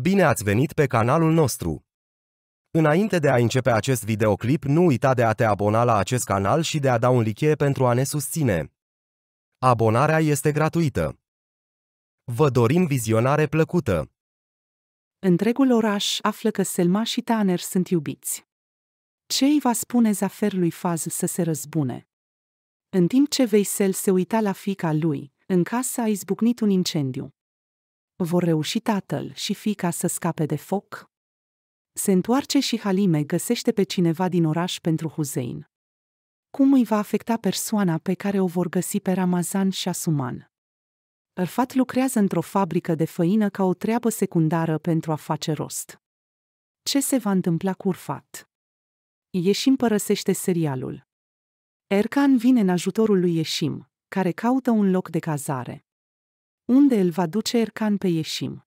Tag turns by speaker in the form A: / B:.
A: Bine ați venit pe canalul nostru! Înainte de a începe acest videoclip, nu uita de a te abona la acest canal și de a da un like pentru a ne susține. Abonarea este gratuită. Vă dorim vizionare plăcută!
B: Întregul oraș află că Selma și Tanner sunt iubiți. Ce îi va spune Zafer lui Faz să se răzbune? În timp ce Veisel se uita la fica lui, în casă a izbucnit un incendiu. Vor reuși tatăl și fica să scape de foc? Se întoarce și Halime găsește pe cineva din oraș pentru Huzein. Cum îi va afecta persoana pe care o vor găsi pe Ramazan și Asuman? Rfat lucrează într-o fabrică de făină ca o treabă secundară pentru a face rost. Ce se va întâmpla cu Rfat? Ieșim părăsește serialul. Erkan vine în ajutorul lui Ieșim, care caută un loc de cazare unde îl va duce Ercan pe Ieșim.